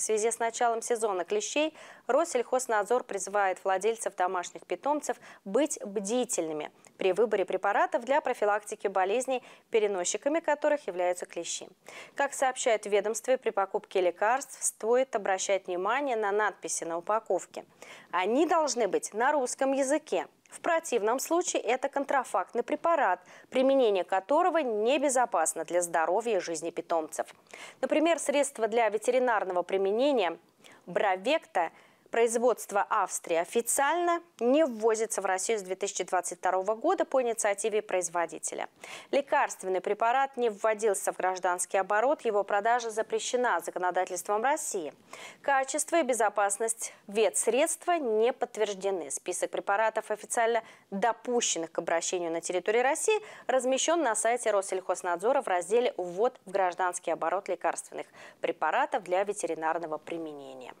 В связи с началом сезона клещей Россельхознадзор призывает владельцев домашних питомцев быть бдительными при выборе препаратов для профилактики болезней, переносчиками которых являются клещи. Как сообщают в ведомстве, при покупке лекарств стоит обращать внимание на надписи на упаковке. Они должны быть на русском языке. В противном случае это контрафактный препарат, применение которого небезопасно для здоровья и жизни питомцев. Например, средства для ветеринарного применения бровекта – Производство Австрии официально не ввозится в Россию с 2022 года по инициативе производителя. Лекарственный препарат не вводился в гражданский оборот, его продажа запрещена законодательством России. Качество и безопасность ветсредства не подтверждены. Список препаратов, официально допущенных к обращению на территории России, размещен на сайте Россельхознадзора в разделе «Ввод в гражданский оборот лекарственных препаратов для ветеринарного применения».